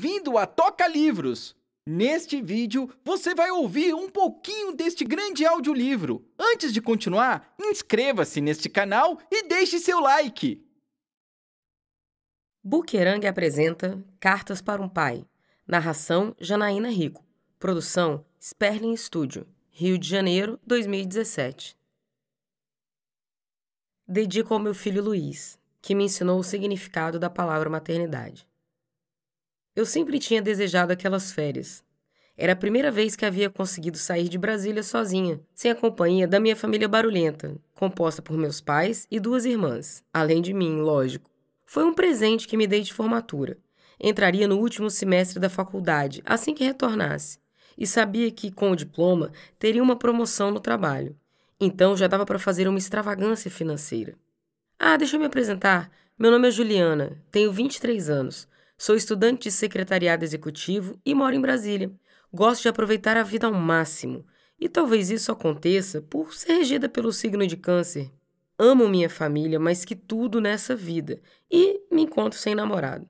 bem-vindo a Toca Livros! Neste vídeo, você vai ouvir um pouquinho deste grande audiolivro. Antes de continuar, inscreva-se neste canal e deixe seu like! Buquerang apresenta Cartas para um Pai. Narração Janaína Rico. Produção Sperling Studio. Rio de Janeiro, 2017. Dedico ao meu filho Luiz, que me ensinou o significado da palavra maternidade. Eu sempre tinha desejado aquelas férias. Era a primeira vez que havia conseguido sair de Brasília sozinha, sem a companhia da minha família barulhenta, composta por meus pais e duas irmãs, além de mim, lógico. Foi um presente que me dei de formatura. Entraria no último semestre da faculdade, assim que retornasse, e sabia que, com o diploma, teria uma promoção no trabalho. Então já dava para fazer uma extravagância financeira. Ah, deixa eu me apresentar. Meu nome é Juliana, tenho 23 anos. Sou estudante de secretariado executivo e moro em Brasília. Gosto de aproveitar a vida ao máximo. E talvez isso aconteça por ser regida pelo signo de Câncer. Amo minha família mais que tudo nessa vida e me encontro sem namorado.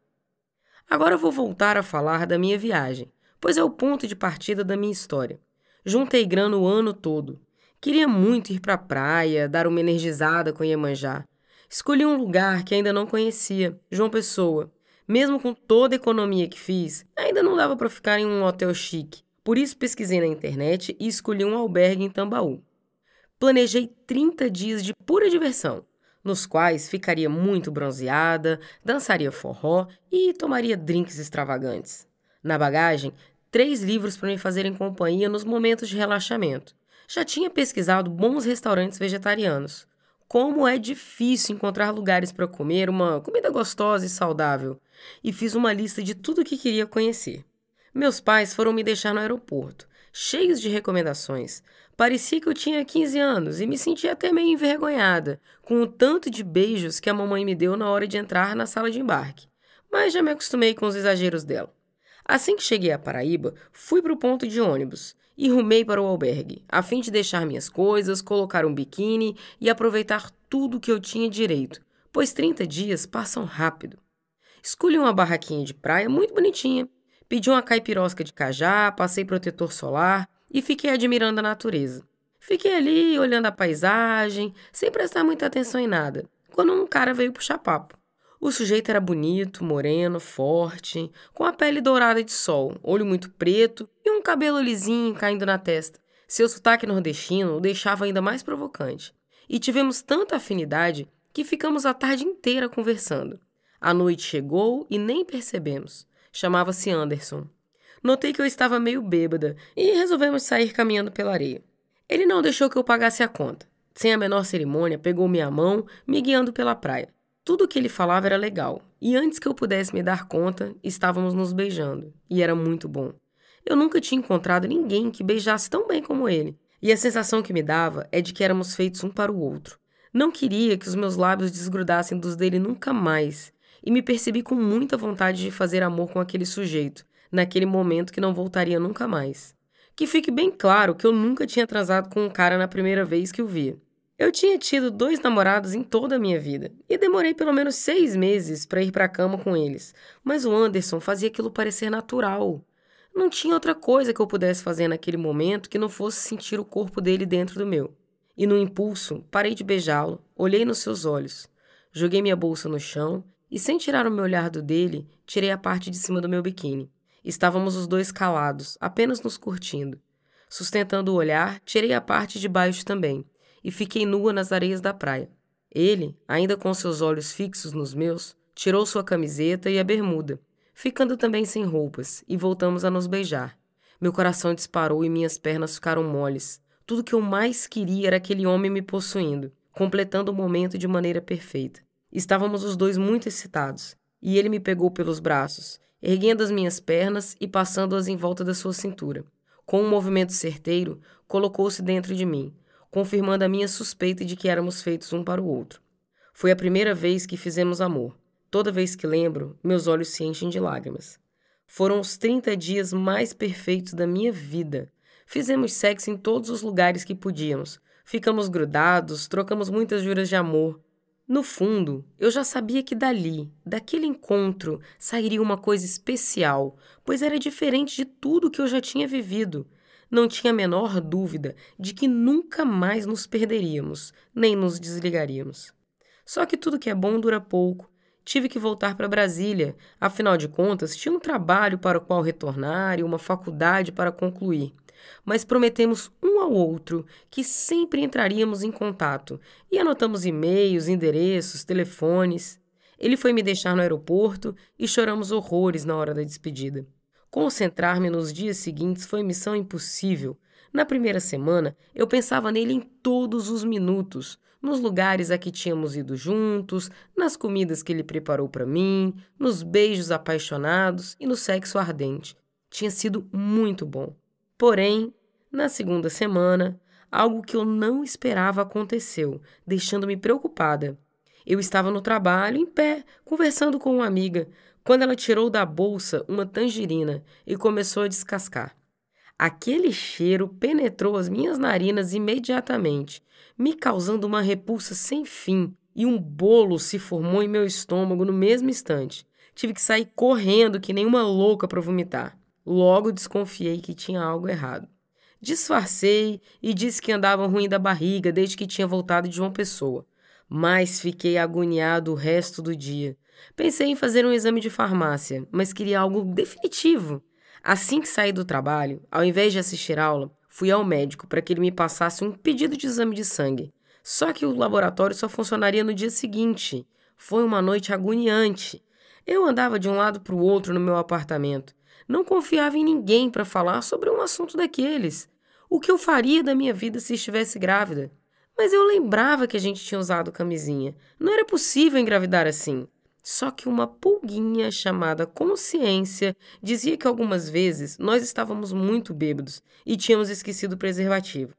Agora vou voltar a falar da minha viagem, pois é o ponto de partida da minha história. Juntei grana o ano todo. Queria muito ir para a praia, dar uma energizada com Iemanjá. Escolhi um lugar que ainda não conhecia, João Pessoa, mesmo com toda a economia que fiz, ainda não dava para ficar em um hotel chique. Por isso pesquisei na internet e escolhi um albergue em Tambaú. Planejei 30 dias de pura diversão, nos quais ficaria muito bronzeada, dançaria forró e tomaria drinks extravagantes. Na bagagem, três livros para me fazerem companhia nos momentos de relaxamento. Já tinha pesquisado bons restaurantes vegetarianos. Como é difícil encontrar lugares para comer uma comida gostosa e saudável e fiz uma lista de tudo o que queria conhecer. Meus pais foram me deixar no aeroporto, cheios de recomendações. Parecia que eu tinha 15 anos e me sentia até meio envergonhada com o tanto de beijos que a mamãe me deu na hora de entrar na sala de embarque, mas já me acostumei com os exageros dela. Assim que cheguei à Paraíba, fui para o ponto de ônibus e rumei para o albergue, a fim de deixar minhas coisas, colocar um biquíni e aproveitar tudo que eu tinha direito, pois 30 dias passam rápido. Escolhi uma barraquinha de praia muito bonitinha, pedi uma caipirosca de cajá, passei protetor solar e fiquei admirando a natureza. Fiquei ali olhando a paisagem, sem prestar muita atenção em nada, quando um cara veio puxar papo. O sujeito era bonito, moreno, forte, com a pele dourada de sol, olho muito preto e um cabelo lisinho caindo na testa. Seu sotaque nordestino o deixava ainda mais provocante. E tivemos tanta afinidade que ficamos a tarde inteira conversando. A noite chegou e nem percebemos. Chamava-se Anderson. Notei que eu estava meio bêbada e resolvemos sair caminhando pela areia. Ele não deixou que eu pagasse a conta. Sem a menor cerimônia, pegou minha mão, me guiando pela praia. Tudo o que ele falava era legal, e antes que eu pudesse me dar conta, estávamos nos beijando, e era muito bom. Eu nunca tinha encontrado ninguém que beijasse tão bem como ele, e a sensação que me dava é de que éramos feitos um para o outro. Não queria que os meus lábios desgrudassem dos dele nunca mais, e me percebi com muita vontade de fazer amor com aquele sujeito, naquele momento que não voltaria nunca mais. Que fique bem claro que eu nunca tinha transado com um cara na primeira vez que o vi. Eu tinha tido dois namorados em toda a minha vida e demorei pelo menos seis meses para ir para a cama com eles, mas o Anderson fazia aquilo parecer natural. Não tinha outra coisa que eu pudesse fazer naquele momento que não fosse sentir o corpo dele dentro do meu. E no impulso, parei de beijá-lo, olhei nos seus olhos, joguei minha bolsa no chão e sem tirar o meu olhar do dele, tirei a parte de cima do meu biquíni. Estávamos os dois calados, apenas nos curtindo. Sustentando o olhar, tirei a parte de baixo também, e fiquei nua nas areias da praia. Ele, ainda com seus olhos fixos nos meus, tirou sua camiseta e a bermuda, ficando também sem roupas, e voltamos a nos beijar. Meu coração disparou e minhas pernas ficaram moles. Tudo que eu mais queria era aquele homem me possuindo, completando o momento de maneira perfeita. Estávamos os dois muito excitados, e ele me pegou pelos braços, erguendo as minhas pernas e passando-as em volta da sua cintura. Com um movimento certeiro, colocou-se dentro de mim, confirmando a minha suspeita de que éramos feitos um para o outro. Foi a primeira vez que fizemos amor. Toda vez que lembro, meus olhos se enchem de lágrimas. Foram os 30 dias mais perfeitos da minha vida. Fizemos sexo em todos os lugares que podíamos. Ficamos grudados, trocamos muitas juras de amor, no fundo, eu já sabia que dali, daquele encontro, sairia uma coisa especial, pois era diferente de tudo que eu já tinha vivido. Não tinha a menor dúvida de que nunca mais nos perderíamos, nem nos desligaríamos. Só que tudo que é bom dura pouco. Tive que voltar para Brasília, afinal de contas, tinha um trabalho para o qual retornar e uma faculdade para concluir mas prometemos um ao outro que sempre entraríamos em contato e anotamos e-mails, endereços, telefones. Ele foi me deixar no aeroporto e choramos horrores na hora da despedida. Concentrar-me nos dias seguintes foi missão impossível. Na primeira semana, eu pensava nele em todos os minutos, nos lugares a que tínhamos ido juntos, nas comidas que ele preparou para mim, nos beijos apaixonados e no sexo ardente. Tinha sido muito bom. Porém, na segunda semana, algo que eu não esperava aconteceu, deixando-me preocupada. Eu estava no trabalho, em pé, conversando com uma amiga, quando ela tirou da bolsa uma tangerina e começou a descascar. Aquele cheiro penetrou as minhas narinas imediatamente, me causando uma repulsa sem fim, e um bolo se formou em meu estômago no mesmo instante. Tive que sair correndo que nem uma louca para vomitar. Logo desconfiei que tinha algo errado. Disfarcei e disse que andava ruim da barriga desde que tinha voltado de uma pessoa. Mas fiquei agoniado o resto do dia. Pensei em fazer um exame de farmácia, mas queria algo definitivo. Assim que saí do trabalho, ao invés de assistir aula, fui ao médico para que ele me passasse um pedido de exame de sangue. Só que o laboratório só funcionaria no dia seguinte. Foi uma noite agoniante. Eu andava de um lado para o outro no meu apartamento. Não confiava em ninguém para falar sobre um assunto daqueles. O que eu faria da minha vida se estivesse grávida? Mas eu lembrava que a gente tinha usado camisinha. Não era possível engravidar assim. Só que uma pulguinha chamada consciência dizia que algumas vezes nós estávamos muito bêbados e tínhamos esquecido o preservativo.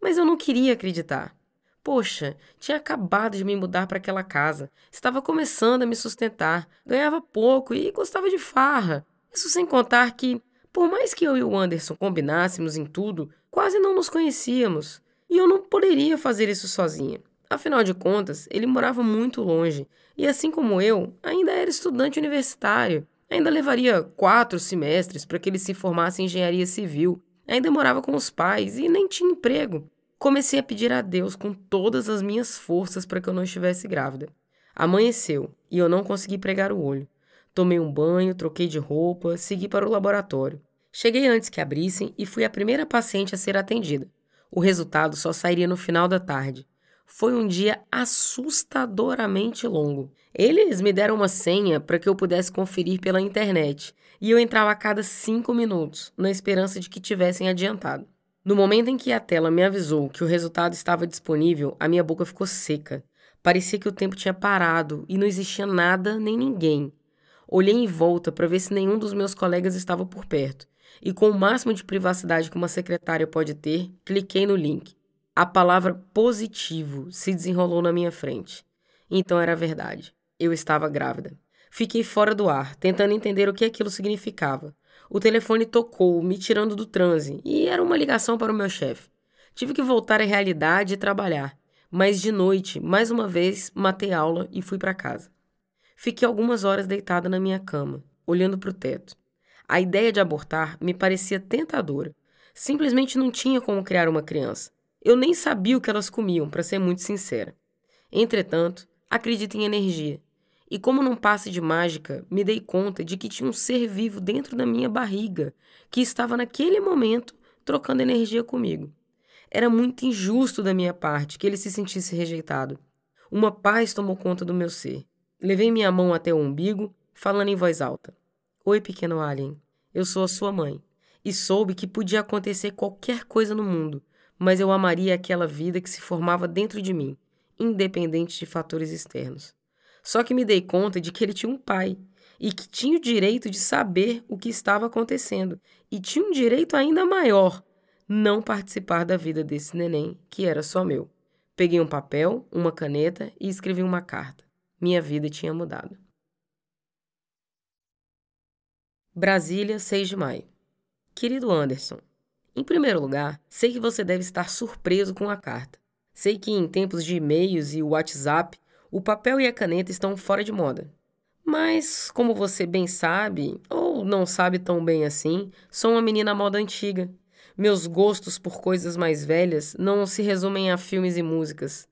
Mas eu não queria acreditar. Poxa, tinha acabado de me mudar para aquela casa, estava começando a me sustentar, ganhava pouco e gostava de farra. Isso sem contar que, por mais que eu e o Anderson combinássemos em tudo, quase não nos conhecíamos. E eu não poderia fazer isso sozinha. Afinal de contas, ele morava muito longe, e assim como eu, ainda era estudante universitário. Ainda levaria quatro semestres para que ele se formasse em engenharia civil. Ainda morava com os pais e nem tinha emprego. Comecei a pedir a Deus com todas as minhas forças para que eu não estivesse grávida. Amanheceu e eu não consegui pregar o olho. Tomei um banho, troquei de roupa, segui para o laboratório. Cheguei antes que abrissem e fui a primeira paciente a ser atendida. O resultado só sairia no final da tarde. Foi um dia assustadoramente longo. Eles me deram uma senha para que eu pudesse conferir pela internet, e eu entrava a cada cinco minutos, na esperança de que tivessem adiantado. No momento em que a tela me avisou que o resultado estava disponível, a minha boca ficou seca. Parecia que o tempo tinha parado e não existia nada nem ninguém. Olhei em volta para ver se nenhum dos meus colegas estava por perto, e com o máximo de privacidade que uma secretária pode ter, cliquei no link. A palavra positivo se desenrolou na minha frente. Então era verdade. Eu estava grávida. Fiquei fora do ar, tentando entender o que aquilo significava. O telefone tocou, me tirando do transe, e era uma ligação para o meu chefe. Tive que voltar à realidade e trabalhar. Mas de noite, mais uma vez, matei aula e fui para casa. Fiquei algumas horas deitada na minha cama, olhando para o teto. A ideia de abortar me parecia tentadora. Simplesmente não tinha como criar uma criança. Eu nem sabia o que elas comiam, para ser muito sincera. Entretanto, acredito em energia. E como num passe de mágica, me dei conta de que tinha um ser vivo dentro da minha barriga que estava naquele momento trocando energia comigo. Era muito injusto da minha parte que ele se sentisse rejeitado. Uma paz tomou conta do meu ser. Levei minha mão até o umbigo, falando em voz alta. Oi, pequeno alien. Eu sou a sua mãe. E soube que podia acontecer qualquer coisa no mundo, mas eu amaria aquela vida que se formava dentro de mim, independente de fatores externos. Só que me dei conta de que ele tinha um pai e que tinha o direito de saber o que estava acontecendo e tinha um direito ainda maior não participar da vida desse neném que era só meu. Peguei um papel, uma caneta e escrevi uma carta. Minha vida tinha mudado. Brasília, 6 de maio. Querido Anderson, em primeiro lugar, sei que você deve estar surpreso com a carta. Sei que em tempos de e-mails e WhatsApp, o papel e a caneta estão fora de moda. Mas, como você bem sabe, ou não sabe tão bem assim, sou uma menina moda antiga. Meus gostos por coisas mais velhas não se resumem a filmes e músicas.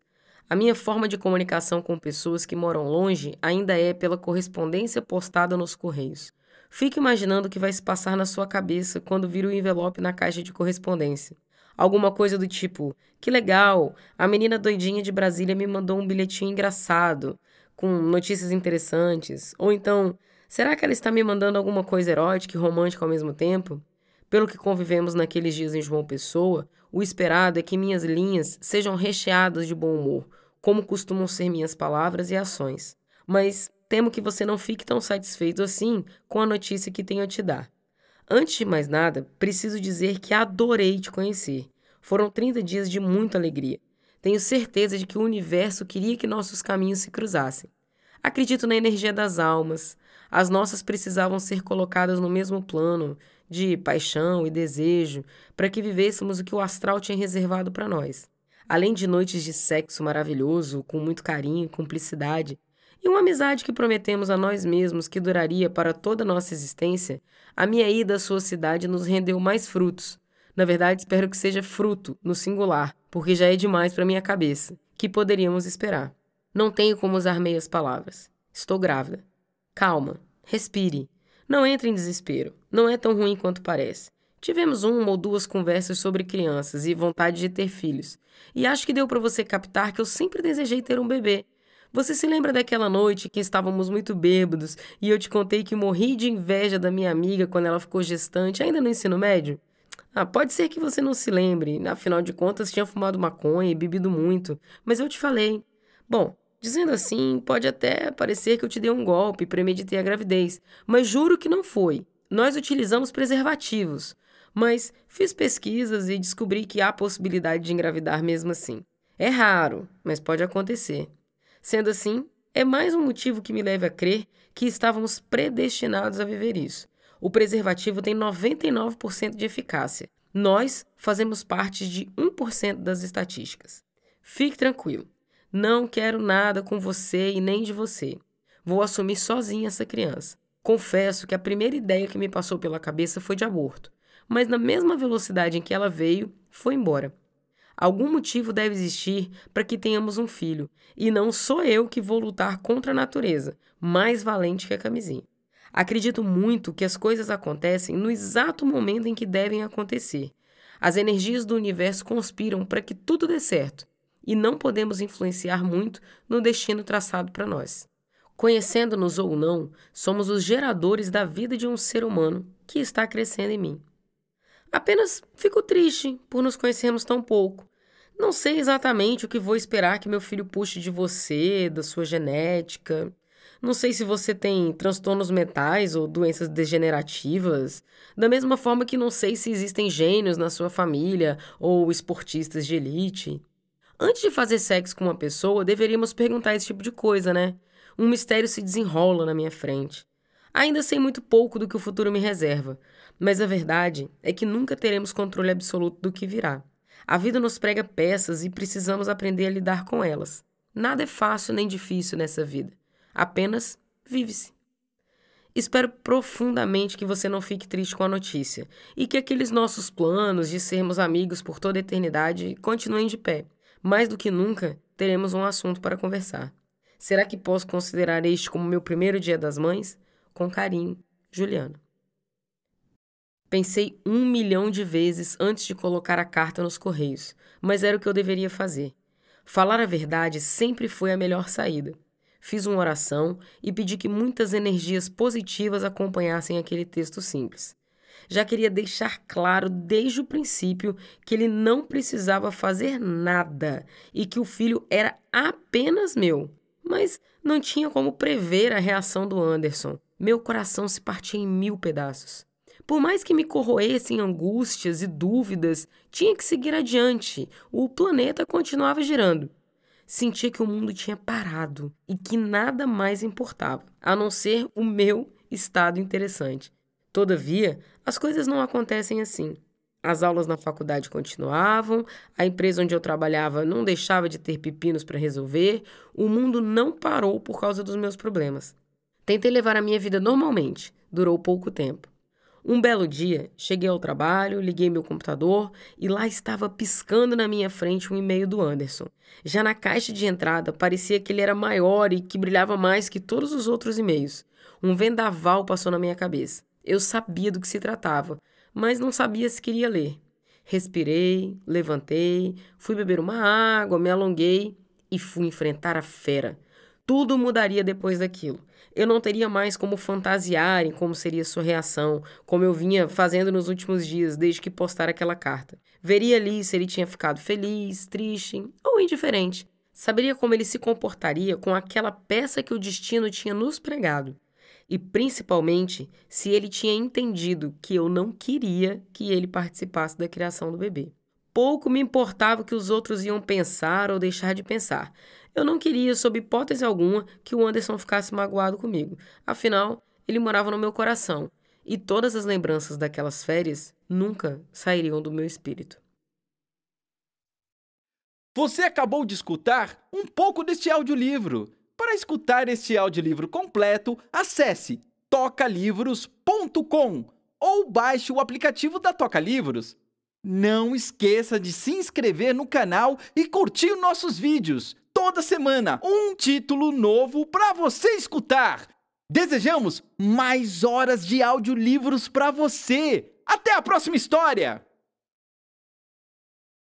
A minha forma de comunicação com pessoas que moram longe ainda é pela correspondência postada nos correios. Fique imaginando o que vai se passar na sua cabeça quando vira o envelope na caixa de correspondência. Alguma coisa do tipo: que legal, a menina doidinha de Brasília me mandou um bilhetinho engraçado, com notícias interessantes. Ou então: será que ela está me mandando alguma coisa erótica e romântica ao mesmo tempo? Pelo que convivemos naqueles dias em João Pessoa, o esperado é que minhas linhas sejam recheadas de bom humor, como costumam ser minhas palavras e ações, mas temo que você não fique tão satisfeito assim com a notícia que tenho a te dar. Antes de mais nada, preciso dizer que adorei te conhecer. Foram 30 dias de muita alegria. Tenho certeza de que o universo queria que nossos caminhos se cruzassem. Acredito na energia das almas. As nossas precisavam ser colocadas no mesmo plano de paixão e desejo para que vivêssemos o que o astral tinha reservado para nós além de noites de sexo maravilhoso, com muito carinho e cumplicidade, e uma amizade que prometemos a nós mesmos que duraria para toda a nossa existência, a minha ida à sua cidade nos rendeu mais frutos. Na verdade, espero que seja fruto, no singular, porque já é demais para minha cabeça, que poderíamos esperar. Não tenho como usar meias palavras. Estou grávida. Calma, respire. Não entre em desespero. Não é tão ruim quanto parece. Tivemos uma ou duas conversas sobre crianças e vontade de ter filhos, e acho que deu para você captar que eu sempre desejei ter um bebê. Você se lembra daquela noite que estávamos muito bêbados e eu te contei que morri de inveja da minha amiga quando ela ficou gestante, ainda no ensino médio? Ah, pode ser que você não se lembre, afinal de contas tinha fumado maconha e bebido muito, mas eu te falei. Bom, dizendo assim, pode até parecer que eu te dei um golpe e premeditei a gravidez, mas juro que não foi. Nós utilizamos preservativos mas fiz pesquisas e descobri que há possibilidade de engravidar mesmo assim. É raro, mas pode acontecer. Sendo assim, é mais um motivo que me leva a crer que estávamos predestinados a viver isso. O preservativo tem 99% de eficácia. Nós fazemos parte de 1% das estatísticas. Fique tranquilo. Não quero nada com você e nem de você. Vou assumir sozinha essa criança. Confesso que a primeira ideia que me passou pela cabeça foi de aborto, mas na mesma velocidade em que ela veio, foi embora. Algum motivo deve existir para que tenhamos um filho, e não sou eu que vou lutar contra a natureza, mais valente que a camisinha. Acredito muito que as coisas acontecem no exato momento em que devem acontecer. As energias do universo conspiram para que tudo dê certo, e não podemos influenciar muito no destino traçado para nós. Conhecendo-nos ou não, somos os geradores da vida de um ser humano que está crescendo em mim. Apenas fico triste por nos conhecermos tão pouco. Não sei exatamente o que vou esperar que meu filho puxe de você, da sua genética. Não sei se você tem transtornos mentais ou doenças degenerativas, da mesma forma que não sei se existem gênios na sua família ou esportistas de elite. Antes de fazer sexo com uma pessoa, deveríamos perguntar esse tipo de coisa, né? Um mistério se desenrola na minha frente. Ainda sei muito pouco do que o futuro me reserva, mas a verdade é que nunca teremos controle absoluto do que virá. A vida nos prega peças e precisamos aprender a lidar com elas. Nada é fácil nem difícil nessa vida. Apenas vive-se. Espero profundamente que você não fique triste com a notícia e que aqueles nossos planos de sermos amigos por toda a eternidade continuem de pé. Mais do que nunca, teremos um assunto para conversar. Será que posso considerar este como meu primeiro dia das mães? Com carinho, Juliana. Pensei um milhão de vezes antes de colocar a carta nos correios, mas era o que eu deveria fazer. Falar a verdade sempre foi a melhor saída. Fiz uma oração e pedi que muitas energias positivas acompanhassem aquele texto simples. Já queria deixar claro desde o princípio que ele não precisava fazer nada e que o filho era apenas meu, mas não tinha como prever a reação do Anderson. Meu coração se partia em mil pedaços. Por mais que me corroessem angústias e dúvidas, tinha que seguir adiante. O planeta continuava girando. Sentia que o mundo tinha parado e que nada mais importava, a não ser o meu estado interessante. Todavia, as coisas não acontecem assim. As aulas na faculdade continuavam, a empresa onde eu trabalhava não deixava de ter pepinos para resolver, o mundo não parou por causa dos meus problemas. Tentei levar a minha vida normalmente, durou pouco tempo. Um belo dia, cheguei ao trabalho, liguei meu computador e lá estava piscando na minha frente um e-mail do Anderson. Já na caixa de entrada, parecia que ele era maior e que brilhava mais que todos os outros e-mails. Um vendaval passou na minha cabeça. Eu sabia do que se tratava, mas não sabia se queria ler. Respirei, levantei, fui beber uma água, me alonguei e fui enfrentar a fera. Tudo mudaria depois daquilo eu não teria mais como fantasiar em como seria sua reação, como eu vinha fazendo nos últimos dias desde que postar aquela carta. Veria ali se ele tinha ficado feliz, triste ou indiferente. Saberia como ele se comportaria com aquela peça que o destino tinha nos pregado. E principalmente se ele tinha entendido que eu não queria que ele participasse da criação do bebê pouco me importava o que os outros iam pensar ou deixar de pensar. Eu não queria, sob hipótese alguma, que o Anderson ficasse magoado comigo. Afinal, ele morava no meu coração, e todas as lembranças daquelas férias nunca sairiam do meu espírito. Você acabou de escutar um pouco deste audiolivro. Para escutar este audiolivro completo, acesse tocalivros.com ou baixe o aplicativo da Toca Livros. Não esqueça de se inscrever no canal e curtir nossos vídeos toda semana um título novo para você escutar. Desejamos mais horas de audiolivros para você. Até a próxima história!